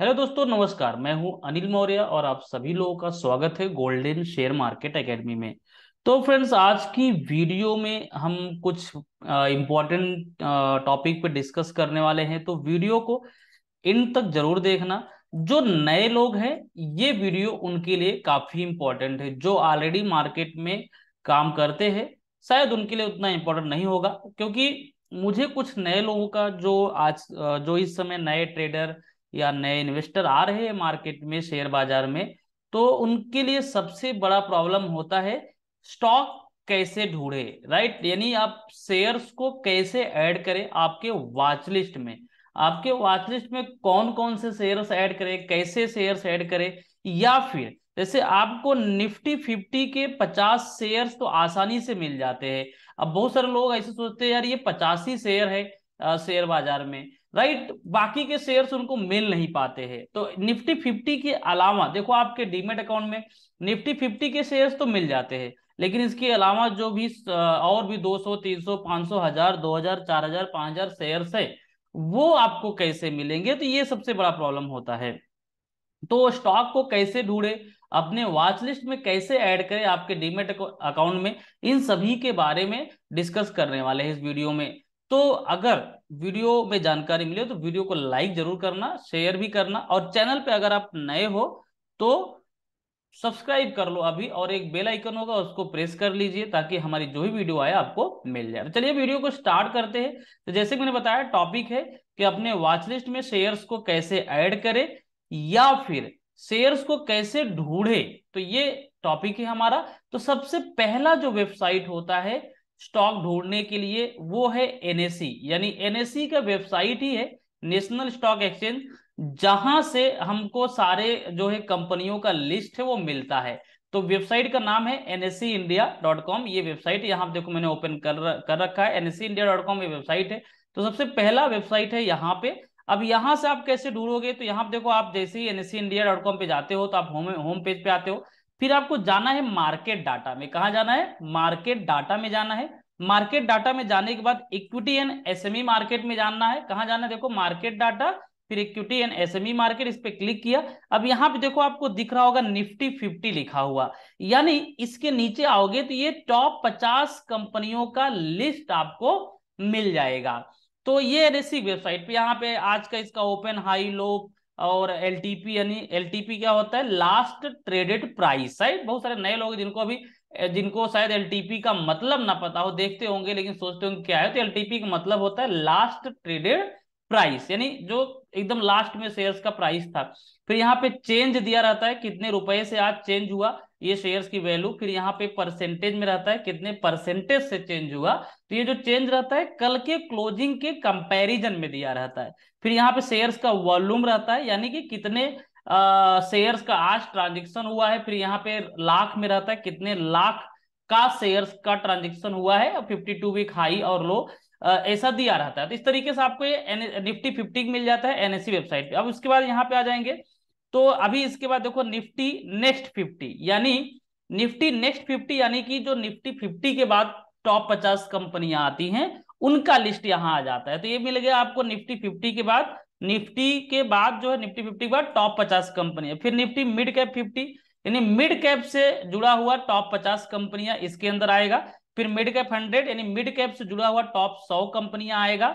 hello दोस्तों नमस्कार मैं हूं अनिल मौर्य और आप सभी लोगों का स्वागत है गोल्डन शेयर मार्केट एकेडमी में तो फ्रेंड्स आज की वीडियो में हम कुछ इम्पोर्टेंट टॉपिक पे डिस्कस करने वाले हैं तो वीडियो को इन तक जरूर देखना जो नए लोग हैं ये वीडियो उनके लिए काफी इंपॉर्टेंट है जो ऑलरेडी मार्केट में काम करते हैं शायद उनके लिए उतना इम्पोर्टेंट नहीं होगा क्योंकि मुझे कुछ नए लोगों का जो आज जो इस समय नए ट्रेडर या नए इन्वेस्टर आ रहे हैं मार्केट में शेयर बाजार में तो उनके लिए सबसे बड़ा प्रॉब्लम होता है स्टॉक कैसे ढूंढे राइट यानी आप शेयर्स को कैसे ऐड करें आपके वॉच लिस्ट में आपके वॉच लिस्ट में कौन कौन से शेयर्स ऐड करें कैसे शेयर्स ऐड करें या फिर जैसे आपको निफ्टी फिफ्टी के पचास शेयर्स तो आसानी से मिल जाते हैं अब बहुत सारे लोग ऐसे सोचते हैं यार ये पचासी शेयर है शेयर बाजार में राइट बाकी के शेयर्स उनको मिल नहीं पाते हैं तो निफ्टी फिफ्टी के अलावा देखो आपके डीमेट अकाउंट में निफ्टी फिफ्टी के शेयर्स तो मिल जाते हैं लेकिन इसके अलावा जो भी और भी 200, 300, 500, हजार दो हजार चार हजार पांच हजार शेयर्स है वो आपको कैसे मिलेंगे तो ये सबसे बड़ा प्रॉब्लम होता है तो स्टॉक को कैसे ढूंढे अपने वॉच लिस्ट में कैसे ऐड करें आपके डीमेट अकाउंट में इन सभी के बारे में डिस्कस करने वाले हैं इस वीडियो में तो अगर वीडियो में जानकारी मिले तो वीडियो को लाइक जरूर करना शेयर भी करना और चैनल पे अगर आप नए हो तो सब्सक्राइब कर लो अभी और एक बेल आइकन होगा उसको प्रेस कर लीजिए ताकि हमारी जो भी वीडियो आए आपको मिल जाए तो चलिए वीडियो को स्टार्ट करते हैं तो जैसे मैंने बताया टॉपिक है कि अपने वॉचलिस्ट में शेयर्स को कैसे ऐड करें या फिर शेयर्स को कैसे ढूंढे तो ये टॉपिक है हमारा तो सबसे पहला जो वेबसाइट होता है स्टॉक ढूंढने के लिए वो है एनएससी यानी एनएससी का वेबसाइट ही है नेशनल स्टॉक एक्सचेंज जहां से हमको सारे जो है कंपनियों का लिस्ट है वो मिलता है तो वेबसाइट का नाम है एनएससी इंडिया डॉट कॉम ये वेबसाइट यहाँ देखो मैंने ओपन कर कर रखा है एनएससी इंडिया डॉट कॉम ये वेबसाइट है तो सबसे पहला वेबसाइट है यहाँ पे अब यहाँ से आप कैसे ढूंढोगे तो यहाँ देखो आप जैसे ही एनएससी इंडिया डॉट कॉम पे जाते हो तो आप होम होम पेज पे आते हो फिर आपको जाना है मार्केट डाटा में कहा जाना है मार्केट डाटा में जाना है मार्केट डाटा में जाने के बाद इक्विटी एंड एसएमई मार्केट में जानना है कहा जाना है देखो मार्केट डाटा फिर इक्विटी एंड एसएमई मार्केट इस पे क्लिक किया अब यहाँ पे देखो आपको दिख रहा होगा निफ्टी फिफ्टी लिखा हुआ यानी इसके नीचे आओगे तो ये टॉप पचास कंपनियों का लिस्ट आपको मिल जाएगा तो ये रेसिक वेबसाइट पे यहाँ पे आज का इसका ओपन हाई लो और एल यानी एल क्या होता है लास्ट ट्रेडेड प्राइस राइट बहुत सारे नए लोग जिनको अभी जिनको शायद एल का मतलब ना पता हो देखते होंगे लेकिन सोचते होंगे क्या है तो एल का मतलब होता है लास्ट ट्रेडेड प्राइस यानी जो एकदम लास्ट में शेयर्स का प्राइस था फिर यहाँ पे चेंज दिया रहता है कितने रुपए से आज चेंज हुआ ये शेयर्स की वैल्यू फिर यहाँ पे परसेंटेज में रहता है कितने परसेंटेज से चेंज हुआ तो ये जो चेंज रहता है कल के क्लोजिंग के कंपैरिजन में दिया रहता है फिर यहाँ पे शेयर्स का वॉल्यूम रहता है यानी कि कितने शेयर्स का आज ट्रांजेक्शन हुआ है फिर यहाँ पे लाख में रहता है कितने लाख का शेयर्स का ट्रांजेक्शन हुआ है फिफ्टी टू वीक हाई और लो ऐसा दिया रहता है तो इस तरीके से आपको ये निफ्टी फिफ्टी मिल जाता है एनएससी वेबसाइट e पे अब उसके बाद यहाँ पे आ जाएंगे तो अभी इसके बाद देखो निफ्टी नेक्स्ट फिफ्टी यानी निफ्टी नेक्स्ट फिफ्टी यानी कि जो निफ्टी फिफ्टी के बाद टॉप पचास कंपनियां आती हैं उनका लिस्ट यहां आ जाता है तो ये मिल गया आपको निफ्टी फिफ्टी के बाद निफ्टी के बाद जो है निफ्टी फिफ्टी के बाद टॉप पचास कंपनी फिर निफ्टी मिड कैप फिफ्टी यानी मिड कैप से जुड़ा हुआ टॉप पचास कंपनियां इसके अंदर आएगा फिर मिड कैप हंड्रेड यानी मिड कैप से जुड़ा हुआ टॉप सौ कंपनियां आएगा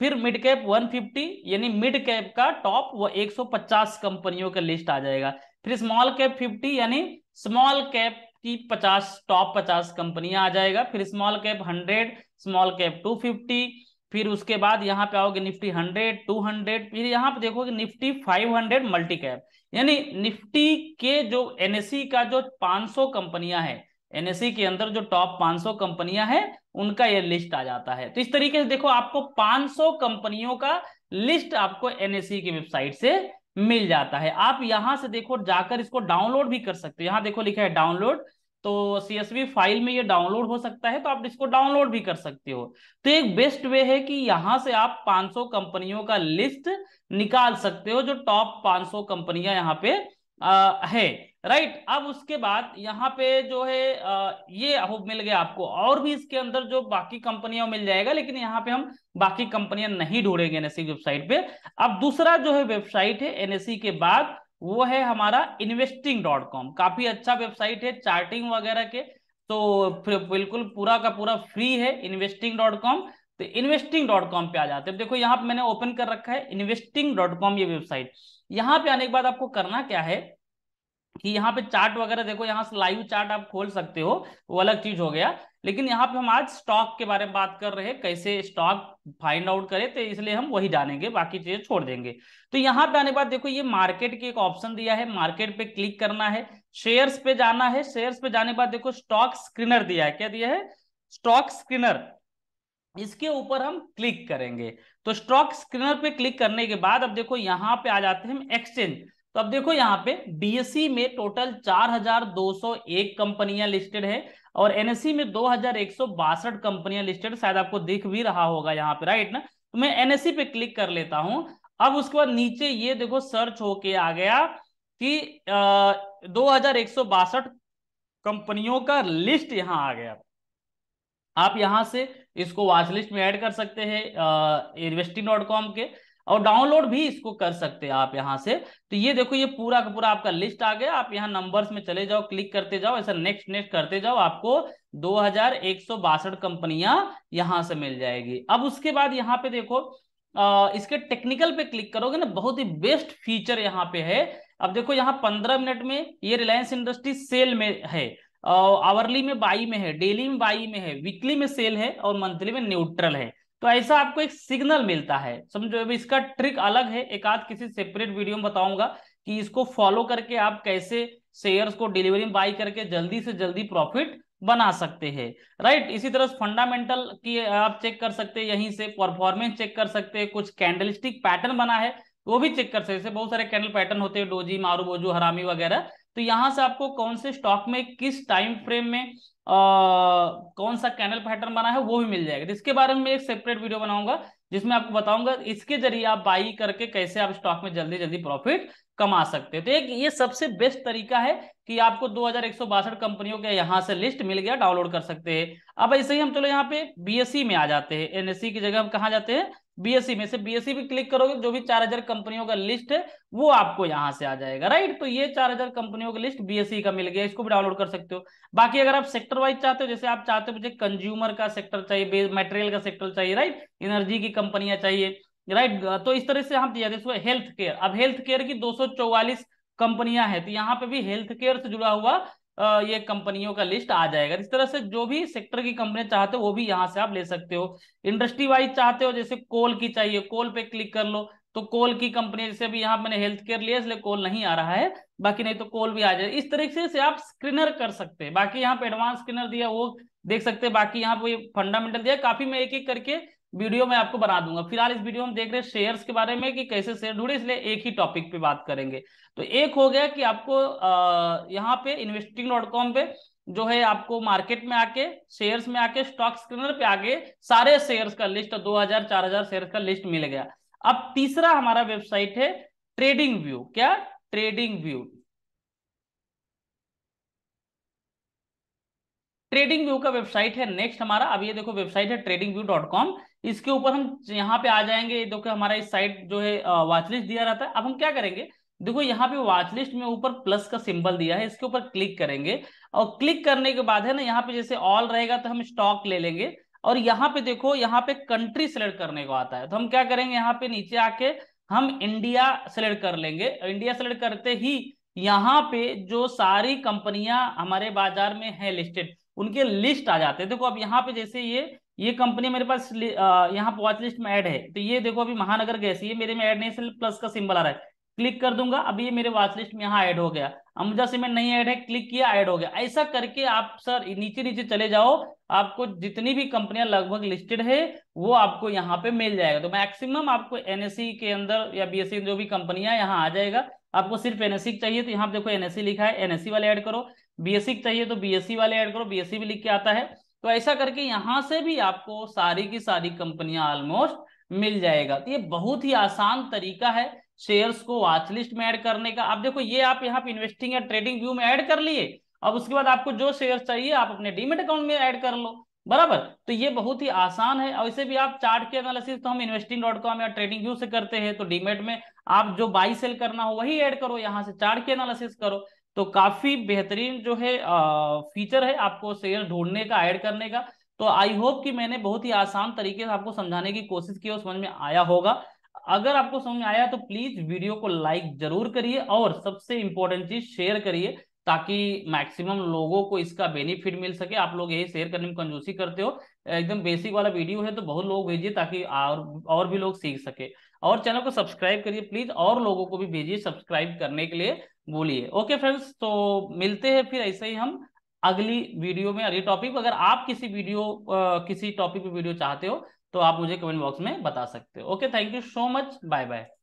फिर मिड कैप 150 यानी मिड कैप का टॉप वो 150 कंपनियों का लिस्ट आ जाएगा फिर स्मॉल कैप 50 यानी स्मॉल कैप की 50 टॉप 50 कंपनियां आ जाएगा फिर स्मॉल कैप 100 स्मॉल कैप 250 फिर उसके बाद यहाँ पे आओगे निफ्टी 100 200 फिर यहाँ पे देखोगे निफ्टी 500 मल्टी कैप यानी निफ्टी के जो एनएससी e का जो 500 कंपनियां हैं एनएससी के अंदर जो टॉप 500 कंपनियां हैं उनका ये लिस्ट आ जाता है तो इस तरीके से देखो आपको 500 कंपनियों का लिस्ट आपको एनएससी की वेबसाइट से मिल जाता है आप यहां से देखो जाकर इसको डाउनलोड भी कर सकते हो यहाँ देखो लिखा है डाउनलोड तो सीएसवी फाइल में ये डाउनलोड हो सकता है तो आप इसको डाउनलोड भी कर सकते हो तो एक बेस्ट वे है कि यहां से आप 500 कंपनियों का लिस्ट निकाल सकते हो जो टॉप 500 कंपनियां यहाँ पे आ, है राइट right, अब उसके बाद यहाँ पे जो है ये होप मिल गया आपको और भी इसके अंदर जो बाकी कंपनियां मिल जाएगा लेकिन यहाँ पे हम बाकी कंपनियां नहीं ढूंढेंगे एनएससी e वेबसाइट पे अब दूसरा जो है वेबसाइट है एनएससी e के बाद वो है हमारा इन्वेस्टिंग डॉट कॉम काफी अच्छा वेबसाइट है चार्टिंग वगैरह के तो बिल्कुल पूरा का पूरा फ्री है इन्वेस्टिंग डॉट कॉम तो इन्वेस्टिंग डॉट कॉम पे आ जाते हैं देखो यहाँ पे मैंने ओपन कर रखा है इन्वेस्टिंग डॉट कॉम ये वेबसाइट यहाँ पे आने के बाद आपको करना क्या है कि यहाँ पे चार्ट वगैरह देखो यहाँ से लाइव चार्ट आप खोल सकते हो वो अलग चीज हो गया लेकिन यहाँ पे हम आज स्टॉक के बारे में बात कर रहे हैं कैसे स्टॉक फाइंड आउट करें तो इसलिए हम वही जानेंगे बाकी चीजें छोड़ देंगे तो यहाँ पे आने बाद देखो ये मार्केट की एक ऑप्शन दिया है मार्केट पे क्लिक करना है शेयर्स पे जाना है शेयर्स पे जाने बाद देखो स्टॉक स्क्रीनर दिया है क्या दिया है स्टॉक स्क्रीनर इसके ऊपर हम क्लिक करेंगे तो स्टॉक स्क्रीनर पे क्लिक करने के बाद अब देखो यहाँ पे आ जाते हैं हम एक्सचेंज तो अब देखो यहाँ पे बीएससी e में टोटल 4,201 कंपनियां लिस्टेड है और एनएससी e में दो कंपनियां लिस्टेड शायद आपको दिख भी रहा होगा यहाँ पे राइट ना तो मैं एनएससी e पे क्लिक कर लेता हूं अब उसके बाद नीचे ये देखो सर्च होके आ गया कि आ, दो कंपनियों का लिस्ट यहाँ आ गया आप यहां से इसको वॉच लिस्ट में ऐड कर सकते हैं इन्वेस्टिंग डॉट कॉम के और डाउनलोड भी इसको कर सकते हैं आप यहाँ से तो ये देखो ये पूरा का पूरा आपका लिस्ट आ गया आप यहाँ नंबर्स में चले जाओ क्लिक करते जाओ ऐसा नेक्स्ट नेक्स्ट करते जाओ आपको दो हजार एक सौ बासठ कंपनियां यहाँ से मिल जाएगी अब उसके बाद यहाँ पे देखो आ, इसके टेक्निकल पे क्लिक करोगे ना बहुत ही बेस्ट फीचर यहाँ पे है अब देखो यहाँ पंद्रह मिनट में ये रिलायंस इंडस्ट्री सेल में है आवरली में बाई में है डेली में बाई में है वीकली में सेल है और मंथली में न्यूट्रल है तो ऐसा आपको एक सिग्नल मिलता है समझो अब इसका ट्रिक अलग है एक आध किसी सेपरेट वीडियो में बताऊंगा कि इसको फॉलो करके आप कैसे शेयर्स को डिलीवरी में बाई करके जल्दी से जल्दी प्रॉफिट बना सकते हैं राइट इसी तरह फंडामेंटल की आप चेक कर सकते हैं यहीं से परफॉर्मेंस चेक कर सकते हैं कुछ कैंडलिस्टिक पैटर्न बना है वो भी चेक कर सकते हैं बहुत सारे कैंडल पैटर्न होते हैं डोजी मारू बोजू हरामी वगैरह तो यहां से आपको कौन से स्टॉक में किस टाइम फ्रेम में आ, कौन सा कैनल पैटर्न बना है वो भी मिल जाएगा तो इसके बारे में एक सेपरेट वीडियो बनाऊंगा जिसमें आपको बताऊंगा इसके जरिए आप बाई करके कैसे आप स्टॉक में जल्दी जल्दी प्रॉफिट कमा सकते हैं तो एक ये सबसे बेस्ट तरीका है कि आपको दो कंपनियों के यहाँ से लिस्ट मिल गया डाउनलोड कर सकते हैं अब ऐसे ही हम चलो यहाँ पे बीएससी e में आ जाते हैं एनएससी e की जगह हम कहा जाते हैं बीएससी में से बीएससी भी क्लिक करोगे जो भी चार हजार कंपनियों का लिस्ट है वो आपको यहाँ से आ जाएगा राइट तो ये चार हजार कंपनियों का लिस्ट बीएससी का मिल गया इसको भी डाउनलोड कर सकते हो बाकी अगर आप सेक्टर वाइज चाहते हो जैसे आप चाहते हो मुझे कंज्यूमर का सेक्टर चाहिए मटेरियल का सेक्टर चाहिए राइट एनर्जी की कंपनियां चाहिए राइट तो इस तरह से हम जैसे हेल्थ केयर अब हेल्थ केयर की दो कंपनियां हैं तो यहाँ पे भी हेल्थ केयर से जुड़ा हुआ ये कंपनियों का लिस्ट आ जाएगा इस तरह से जो भी सेक्टर की कंपनी चाहते हो वो भी यहाँ से आप ले सकते हो इंडस्ट्री वाइज चाहते हो जैसे कोल की चाहिए कोल पे क्लिक कर लो तो कोल की कंपनी जैसे भी यहाँ मैंने हेल्थ केयर लिया इसलिए कोल नहीं आ रहा है बाकी नहीं तो कोल भी आ जाए इस तरीके से आप स्क्रीनर कर सकते हैं बाकी यहाँ पे एडवांस स्क्रीनर दिया वो देख सकते हैं बाकी यहाँ पे फंडामेंटल दिया काफी मैं एक एक करके वीडियो में आपको बना दूंगा फिलहाल इस वीडियो में देख रहे हैं शेयर्स के बारे में कि कैसे शेयर ढूंढे इसलिए एक ही टॉपिक पे बात करेंगे तो एक हो गया कि आपको यहाँ पे इन्वेस्टिंग डॉट कॉम पे जो है आपको मार्केट में आके शेयर्स में आके स्टॉक स्क्रीनर पे आके सारे शेयर्स का लिस्ट 2000 4000 शेयर्स का लिस्ट मिल गया अब तीसरा हमारा वेबसाइट है ट्रेडिंग व्यू क्या ट्रेडिंग व्यू ट्रेडिंग व्यू का वेबसाइट है नेक्स्ट हमारा अब ये देखो वेबसाइट है ट्रेडिंग व्यू डॉट कॉम इसके ऊपर हम यहाँ पे आ जाएंगे देखो हमारा इस साइड जो है वॉच लिस्ट दिया रहता है अब हम क्या करेंगे देखो यहाँ पे वॉच लिस्ट में ऊपर प्लस का सिंबल दिया है इसके ऊपर क्लिक करेंगे और क्लिक करने के बाद है ना यहाँ पे जैसे ऑल रहेगा तो हम स्टॉक ले लेंगे और यहाँ पे देखो यहाँ पे कंट्री सेलेक्ट करने को आता है तो हम क्या करेंगे यहाँ पे नीचे आके हम इंडिया सेलेक्ट कर लेंगे इंडिया सेलेक्ट करते ही यहाँ पे जो सारी कंपनियां हमारे बाजार में है लिस्टेड उनके लिस्ट आ जाते हैं देखो अब यहाँ पे जैसे ये ये कंपनी मेरे पास यहाँ वॉच लिस्ट में ऐड है तो ये देखो अभी महानगर गैस ये मेरे में ऐड नहीं सिर्फ प्लस का सिंबल आ रहा है क्लिक कर दूंगा अभी ये मेरे वॉच लिस्ट में यहाँ ऐड हो गया अम्बुजा सीमेंट नहीं ऐड है क्लिक किया ऐड हो गया ऐसा करके आप सर नीचे नीचे चले जाओ आपको जितनी भी कंपनियां लगभग लिस्टेड है वो आपको यहाँ पे मिल जाएगा तो मैक्सिमम आपको एनएससी e के अंदर या बीएससी e जो भी कंपनियां यहाँ आ जाएगा आपको सिर्फ एनएससी e चाहिए तो यहाँ देखो एनएससी लिखा है एनएससी वाले ऐड करो बीएससी चाहिए तो बीएससी वाले ऐड करो बीएससी भी लिख के आता है तो ऐसा करके यहाँ से भी आपको सारी की सारी कंपनियां ऑलमोस्ट मिल जाएगा तो ये बहुत ही आसान तरीका है शेयर्स को वॉच लिस्ट में ऐड करने का आप देखो ये आप यहाँ पे इन्वेस्टिंग या ट्रेडिंग व्यू में ऐड कर लिए अब उसके बाद आपको जो शेयर चाहिए आप अपने डीमेट अकाउंट में ऐड कर लो बराबर तो ये बहुत ही आसान है और इसे भी आप चार्ट के एनालिसिस तो हम इन्वेस्टिंग डॉट कॉम या ट्रेडिंग व्यू से करते हैं तो डीमेट में आप जो बाई सेल करना हो वही ऐड करो यहाँ से चार्ट के एनालिसिस करो तो काफी बेहतरीन जो है फीचर है आपको शेयर ढूंढने का ऐड करने का तो आई होप कि मैंने बहुत ही आसान तरीके से आपको समझाने की कोशिश की और समझ में आया होगा अगर आपको समझ में आया तो प्लीज वीडियो को लाइक जरूर करिए और सबसे इंपॉर्टेंट चीज शेयर करिए ताकि मैक्सिमम लोगों को इसका बेनिफिट मिल सके आप लोग यही शेयर करने में कंजूसी करते हो एकदम बेसिक वाला वीडियो है तो बहुत लोग भेजिए ताकि और और भी लोग सीख सके और चैनल को सब्सक्राइब करिए प्लीज और लोगों को भी भेजिए सब्सक्राइब करने के लिए बोलिए ओके फ्रेंड्स तो मिलते हैं फिर ऐसे ही हम अगली वीडियो में अगली टॉपिक अगर आप किसी वीडियो किसी टॉपिक पर वीडियो चाहते हो तो आप मुझे कमेंट बॉक्स में बता सकते हो okay thank you so much bye bye